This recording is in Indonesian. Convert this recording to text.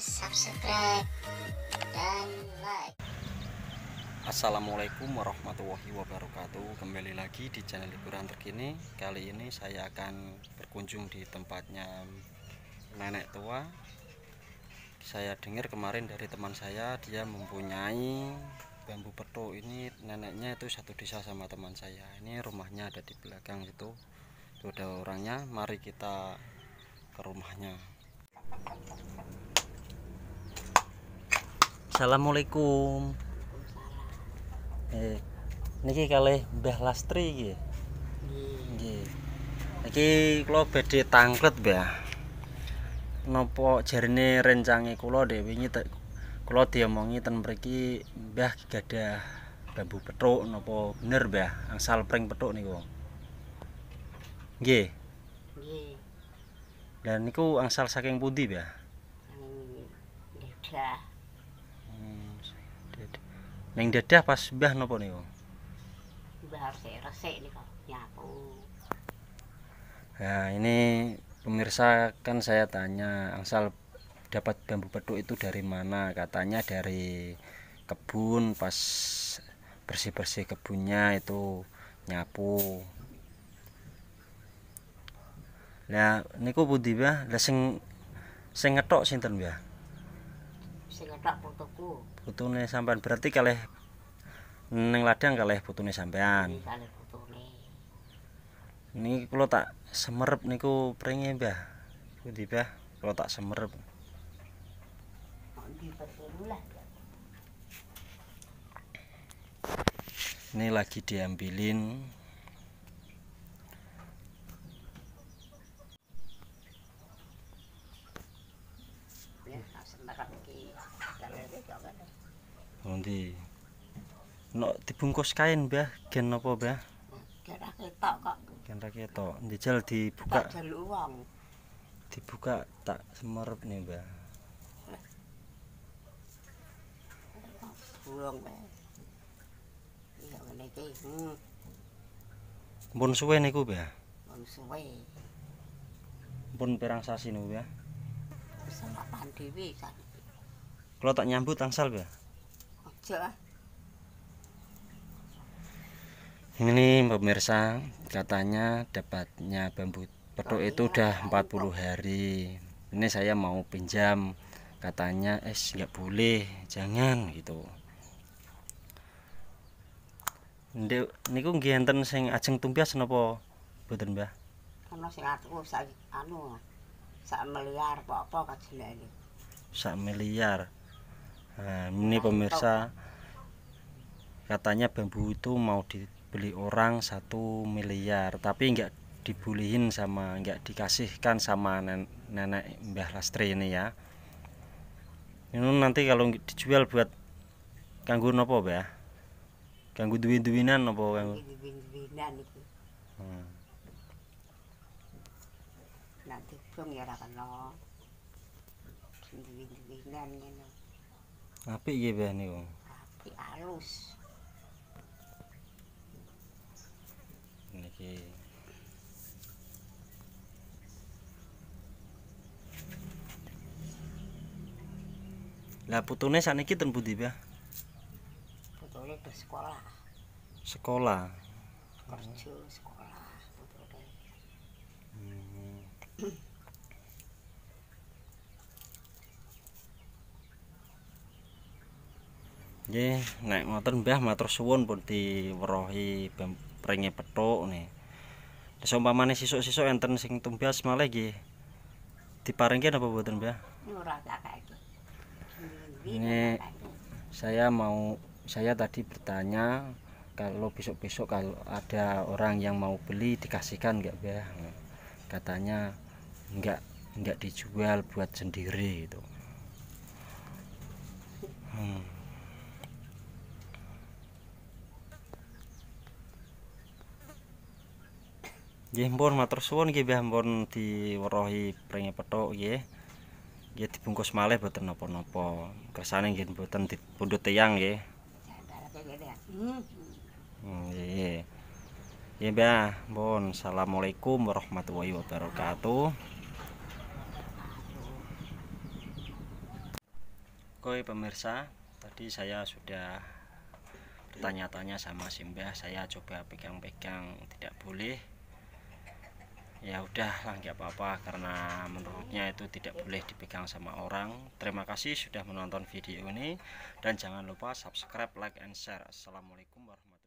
subscribe, dan like. Assalamualaikum warahmatullahi wabarakatuh. Kembali lagi di channel liburan terkini. Kali ini saya akan berkunjung di tempatnya nenek tua. Saya dengar kemarin dari teman saya dia mempunyai bambu peto ini neneknya itu satu desa sama teman saya ini rumahnya ada di belakang itu itu ada orangnya mari kita ke rumahnya Assalamualaikum. Eh, niki kali Mbah Lastri iki. Nggih. Iki kula badhe tangklet, Mbah. jernih jarine rencange kula dhewe wingi kula diomongi ten mriki Mbah gadah bambu petuk nopo bener, Mbah? Angsal pring petuk niku. Nggih. Nggih. Dan niku angsal saking pundi, Mbah? Ya. Neng dadah pas mbah nopo niku? Mbah resik niku ya, nyapu. Nah, ini pemirsa kan saya tanya, angsal dapat bambu petuk itu dari mana? Katanya dari kebun pas bersih-bersih kebunnya itu nyapu. Nah, niku pundi mbah? Lah sing sing ngetok sinten mbah? sing ngetak putuku. Putune sampean berarti kalih ning ladang kalih putune sampean. Kalih putune. Niki kula tak semerep niku pringe, Mbah? Pundi, Mbah? Kula tak semerep. Ini lagi diambilin nanti, No dibungkus kain, Mbah, gen apa, Mbah? Gen ra kok. Gen ra ketok. dibuka. Tak jaluk uang, Dibuka tak semerup nih, Mbah. pulang Mbah. Ya ngene iki. Hmm. Mpun suwe niku, Mbah. bon suwe. Mpun perang sasi niku, Mbah? Selapan Kalau tak nyambut angsal, Mbah kecil ini pemirsa katanya dapatnya bambu petuk itu udah 40 hari ini saya mau pinjam katanya eh nggak boleh jangan gitu Ndek niku nggih enten sing ajeng tumpias napa mboten Mbah? Ana sing aku sak anu sak miliar apa-apa kajelane. Sak miliar. Nah, ini pemirsa katanya bambu itu mau dibeli orang satu miliar, tapi nggak dibulihin sama nggak dikasihkan sama nenek Mbah Lastri ini ya. Ini nanti kalau dijual buat kanggo nopo ya? kanggu duwin-duwinan nopo kanggo? Duwin-duwinan Hmm. Nanti pun ya ra kena. Duwin-duwinan ini Apik iki ben niku. Apik alus. Niki. Lah putune sakniki ten pundi, Mbah? Putune sekolah. Sekolah. Kerja sekolah. Ini naik motor Mbah matur suwun pun diwerohi pringe petok nih mana sisuk-sisuk yang tersing tumbias malah Di diparingke apa buatan Mbah? Ini saya mau saya tadi bertanya kalau besok-besok kalau ada orang yang mau beli dikasihkan nggak Mbah? Katanya nggak nggak dijual buat sendiri itu. Nggih pun matur suwun nggih pun diwerohi pringe pethuk gih Gih dibungkus malih buat nopo-nopo. Kersane buatan di pundut tiang, gih. Hmm, gih Gih Mbah, pun Assalamualaikum warahmatullahi wabarakatuh. Koi pemirsa, tadi saya sudah bertanya-tanya sama Simbah, saya coba pegang-pegang tidak boleh ya udahlah nggak apa-apa karena menurutnya itu tidak boleh dipegang sama orang terima kasih sudah menonton video ini dan jangan lupa subscribe like and share assalamualaikum warahmatullahi